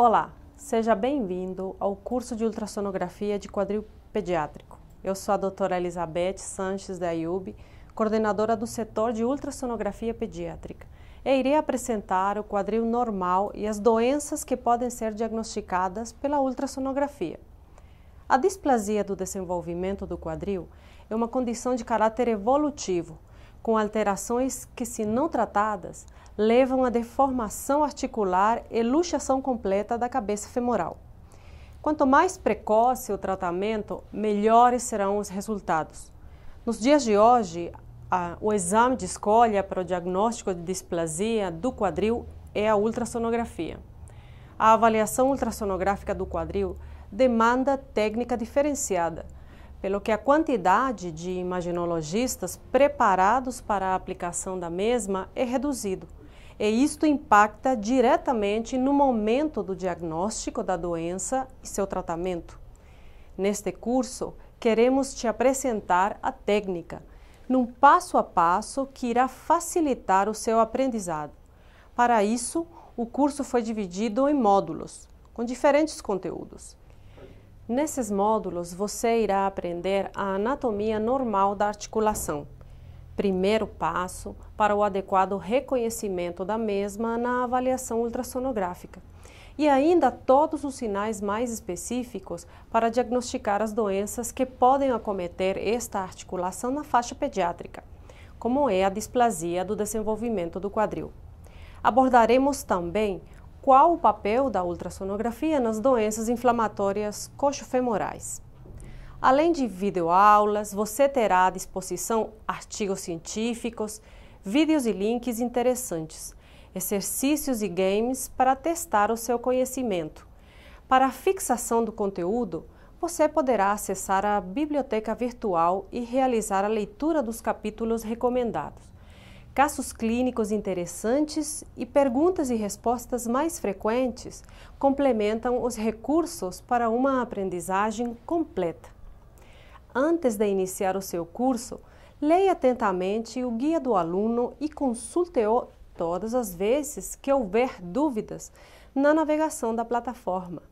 Olá, seja bem-vindo ao curso de ultrassonografia de quadril pediátrico. Eu sou a doutora Elizabeth Sanches da IUB, coordenadora do setor de ultrassonografia pediátrica, e irei apresentar o quadril normal e as doenças que podem ser diagnosticadas pela ultrassonografia. A displasia do desenvolvimento do quadril é uma condição de caráter evolutivo com alterações que, se não tratadas, levam à deformação articular e luxação completa da cabeça femoral. Quanto mais precoce o tratamento, melhores serão os resultados. Nos dias de hoje, a, o exame de escolha para o diagnóstico de displasia do quadril é a ultrassonografia. A avaliação ultrassonográfica do quadril demanda técnica diferenciada pelo que a quantidade de imaginologistas preparados para a aplicação da mesma é reduzido, e isto impacta diretamente no momento do diagnóstico da doença e seu tratamento. Neste curso, queremos te apresentar a técnica, num passo a passo que irá facilitar o seu aprendizado. Para isso, o curso foi dividido em módulos, com diferentes conteúdos. Nesses módulos, você irá aprender a anatomia normal da articulação, primeiro passo para o adequado reconhecimento da mesma na avaliação ultrassonográfica, e ainda todos os sinais mais específicos para diagnosticar as doenças que podem acometer esta articulação na faixa pediátrica, como é a displasia do desenvolvimento do quadril. Abordaremos também qual o papel da ultrassonografia nas doenças inflamatórias coxofemorais. Além de videoaulas, você terá à disposição artigos científicos, vídeos e links interessantes, exercícios e games para testar o seu conhecimento. Para a fixação do conteúdo, você poderá acessar a biblioteca virtual e realizar a leitura dos capítulos recomendados casos clínicos interessantes e perguntas e respostas mais frequentes complementam os recursos para uma aprendizagem completa. Antes de iniciar o seu curso, leia atentamente o guia do aluno e consulte-o todas as vezes que houver dúvidas na navegação da plataforma.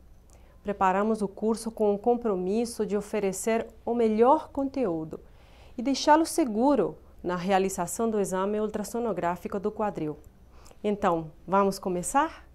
Preparamos o curso com o compromisso de oferecer o melhor conteúdo e deixá-lo seguro na realização do exame ultrassonográfico do quadril. Então, vamos começar?